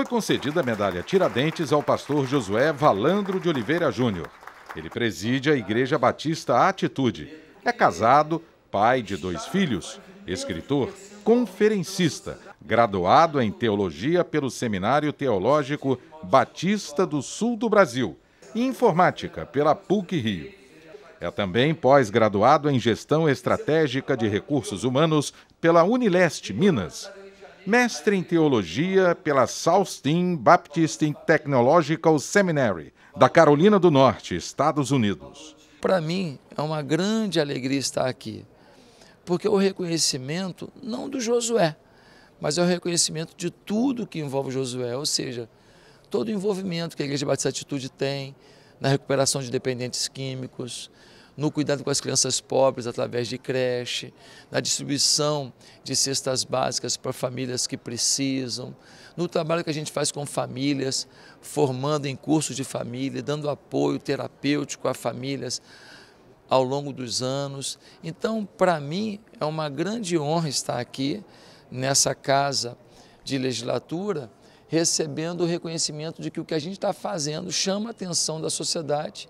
foi concedida a medalha Tiradentes ao pastor Josué Valandro de Oliveira Júnior. Ele preside a Igreja Batista Atitude. É casado, pai de dois filhos, escritor, conferencista, graduado em teologia pelo Seminário Teológico Batista do Sul do Brasil e informática pela PUC Rio. É também pós-graduado em Gestão Estratégica de Recursos Humanos pela Unileste Minas mestre em teologia pela Southern Baptist Technological Seminary, da Carolina do Norte, Estados Unidos. Para mim é uma grande alegria estar aqui, porque é o reconhecimento não do Josué, mas é o reconhecimento de tudo que envolve Josué, ou seja, todo o envolvimento que a Igreja Batista Atitude tem na recuperação de dependentes químicos, no cuidado com as crianças pobres através de creche, na distribuição de cestas básicas para famílias que precisam, no trabalho que a gente faz com famílias, formando em cursos de família, dando apoio terapêutico a famílias ao longo dos anos. Então, para mim, é uma grande honra estar aqui nessa casa de legislatura, recebendo o reconhecimento de que o que a gente está fazendo chama a atenção da sociedade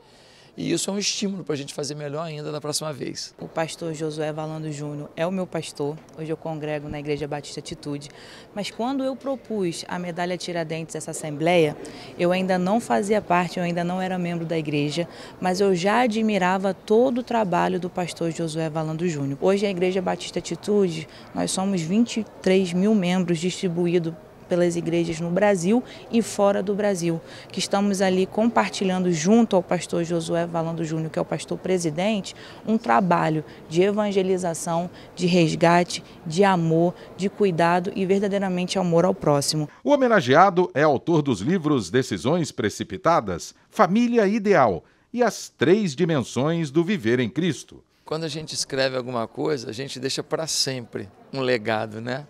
e isso é um estímulo para a gente fazer melhor ainda da próxima vez. O pastor Josué Valando Júnior é o meu pastor. Hoje eu congrego na Igreja Batista Atitude. Mas quando eu propus a medalha Tiradentes essa assembleia, eu ainda não fazia parte, eu ainda não era membro da igreja, mas eu já admirava todo o trabalho do pastor Josué Valando Júnior. Hoje a Igreja Batista Atitude, nós somos 23 mil membros distribuídos pelas igrejas no Brasil e fora do Brasil, que estamos ali compartilhando junto ao pastor Josué Valando Júnior, que é o pastor presidente, um trabalho de evangelização, de resgate, de amor, de cuidado e verdadeiramente amor ao próximo. O homenageado é autor dos livros Decisões Precipitadas, Família Ideal e As Três Dimensões do Viver em Cristo. Quando a gente escreve alguma coisa, a gente deixa para sempre um legado, né?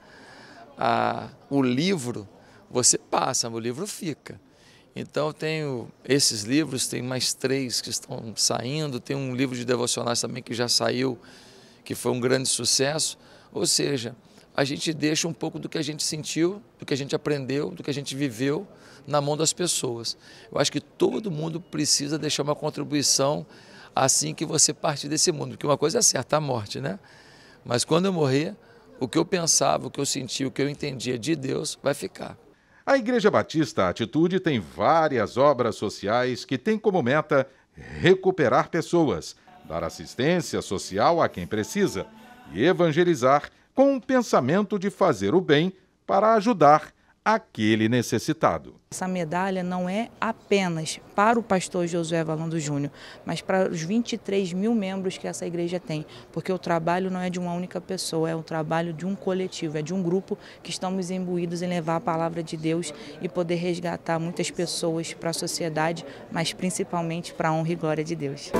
a, o livro, você passa, o livro fica. Então eu tenho esses livros, tem mais três que estão saindo, tem um livro de devocionais também que já saiu, que foi um grande sucesso. Ou seja, a gente deixa um pouco do que a gente sentiu, do que a gente aprendeu, do que a gente viveu na mão das pessoas. Eu acho que todo mundo precisa deixar uma contribuição assim que você partir desse mundo, porque uma coisa é certa, a morte, né? Mas quando eu morrer, o que eu pensava, o que eu sentia, o que eu entendia de Deus vai ficar. A Igreja Batista Atitude tem várias obras sociais que têm como meta recuperar pessoas, dar assistência social a quem precisa e evangelizar com o pensamento de fazer o bem para ajudar aquele necessitado. Essa medalha não é apenas para o pastor Josué Valando Júnior, mas para os 23 mil membros que essa igreja tem, porque o trabalho não é de uma única pessoa, é um trabalho de um coletivo, é de um grupo que estamos imbuídos em levar a palavra de Deus e poder resgatar muitas pessoas para a sociedade, mas principalmente para a honra e glória de Deus.